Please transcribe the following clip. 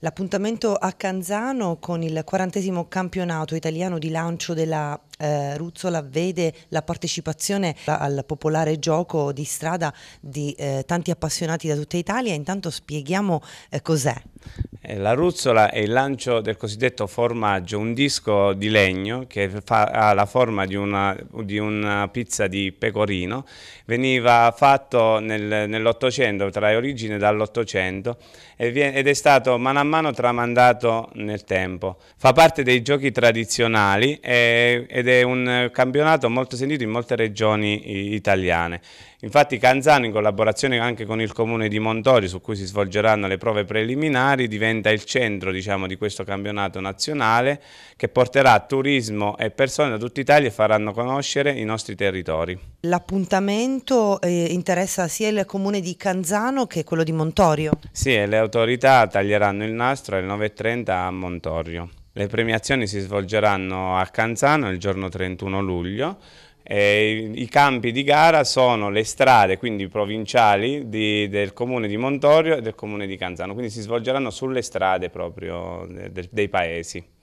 L'appuntamento a Canzano con il quarantesimo campionato italiano di lancio della eh, Ruzzola vede la partecipazione al popolare gioco di strada di eh, tanti appassionati da tutta Italia. Intanto spieghiamo eh, cos'è. Eh, la ruzzola è il lancio del cosiddetto formaggio, un disco di legno che fa, ha la forma di una, di una, pizza di pecorino. Veniva fatto nel, nell'Ottocento, trae origine dall'Ottocento ed è stato mano a mano tramandato nel tempo. Fa parte dei giochi tradizionali e, ed è un campionato molto sentito in molte regioni italiane. Infatti Canzano, in collaborazione anche con il comune di Montori, su cui si svolgeranno le prove preliminari, diventa diventa il centro diciamo, di questo campionato nazionale che porterà turismo e persone da tutta Italia e faranno conoscere i nostri territori. L'appuntamento eh, interessa sia il comune di Canzano che quello di Montorio? Sì, le autorità taglieranno il nastro alle 9.30 a Montorio. Le premiazioni si svolgeranno a Canzano il giorno 31 luglio eh, I campi di gara sono le strade, quindi provinciali, di, del comune di Montorio e del comune di Canzano, quindi si svolgeranno sulle strade proprio de, de, dei paesi.